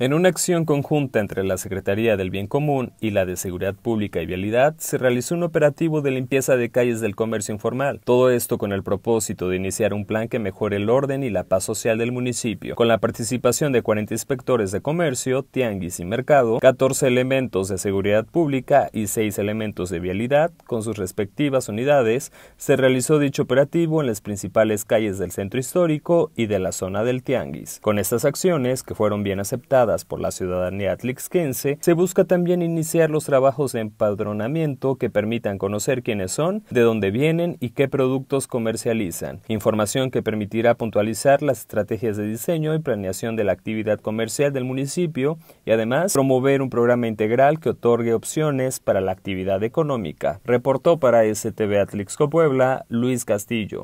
En una acción conjunta entre la Secretaría del Bien Común y la de Seguridad Pública y Vialidad, se realizó un operativo de limpieza de calles del comercio informal. Todo esto con el propósito de iniciar un plan que mejore el orden y la paz social del municipio, con la participación de 40 inspectores de comercio, tianguis y mercado, 14 elementos de seguridad pública y 6 elementos de vialidad, con sus respectivas unidades, se realizó dicho operativo en las principales calles del centro histórico y de la zona del tianguis. Con estas acciones, que fueron bien aceptadas, por la ciudadanía atlixquense, se busca también iniciar los trabajos de empadronamiento que permitan conocer quiénes son, de dónde vienen y qué productos comercializan, información que permitirá puntualizar las estrategias de diseño y planeación de la actividad comercial del municipio y además promover un programa integral que otorgue opciones para la actividad económica. Reportó para STV Atlixco Puebla Luis Castillo.